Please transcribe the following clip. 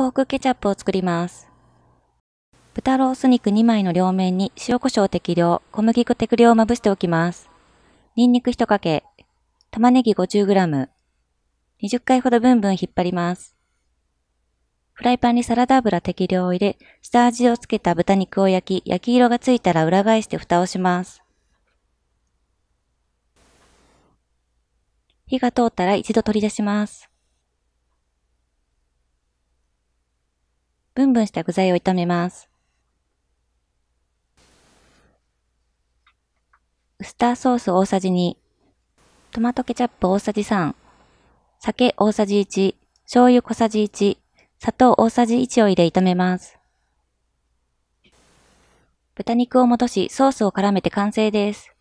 ポークケチャップを作ります。豚ロース肉2枚の両面に塩コショウ適量、小麦粉適量をまぶしておきます。ニンニク1かけ、玉ねぎ 50g、20回ほどブンブン引っ張ります。フライパンにサラダ油適量を入れ、下味をつけた豚肉を焼き、焼き色がついたら裏返して蓋をします。火が通ったら一度取り出します。ブンブンした具材を炒めます。ウスターソース大さじ2、トマトケチャップ大さじ3、酒大さじ1、醤油小さじ1、砂糖大さじ1を入れ炒めます。豚肉を戻しソースを絡めて完成です。